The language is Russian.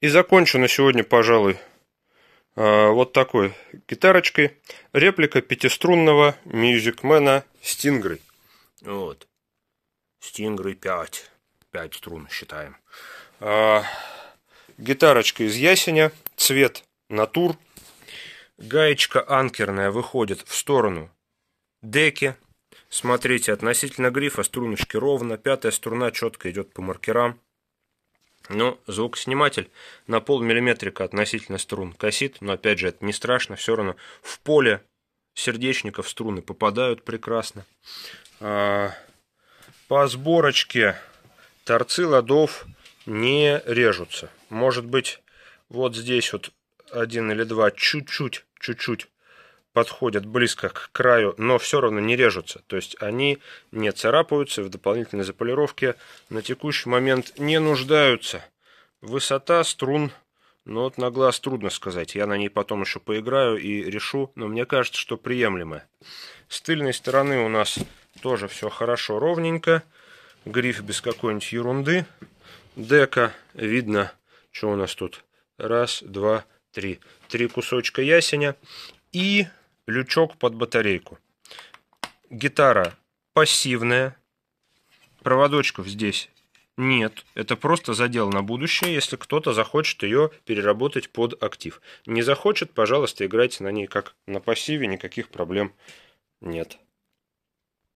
И закончу на сегодня, пожалуй, э, вот такой гитарочкой. Реплика пятиструнного мюзикмена Стингры. Вот. Стингры 5. 5 струн считаем. Э, гитарочка из ясеня. Цвет натур. Гаечка анкерная выходит в сторону деки. Смотрите, относительно грифа струночки ровно. Пятая струна четко идет по маркерам. Но звукосниматель на полмиллиметрика относительно струн косит, но опять же это не страшно, все равно в поле сердечников струны попадают прекрасно. А, по сборочке торцы ладов не режутся. Может быть вот здесь вот один или два чуть-чуть, чуть-чуть подходят близко к краю, но все равно не режутся. То есть они не царапаются в дополнительной заполировке. На текущий момент не нуждаются. Высота струн, ну вот на глаз трудно сказать. Я на ней потом еще поиграю и решу, но мне кажется, что приемлемая. С тыльной стороны у нас тоже все хорошо ровненько. Гриф без какой-нибудь ерунды. Дека видно, что у нас тут. Раз, два, три. Три кусочка ясеня. И лючок под батарейку. Гитара пассивная, проводочков здесь нет, это просто задел на будущее, если кто-то захочет ее переработать под актив. Не захочет, пожалуйста, играйте на ней как на пассиве, никаких проблем нет.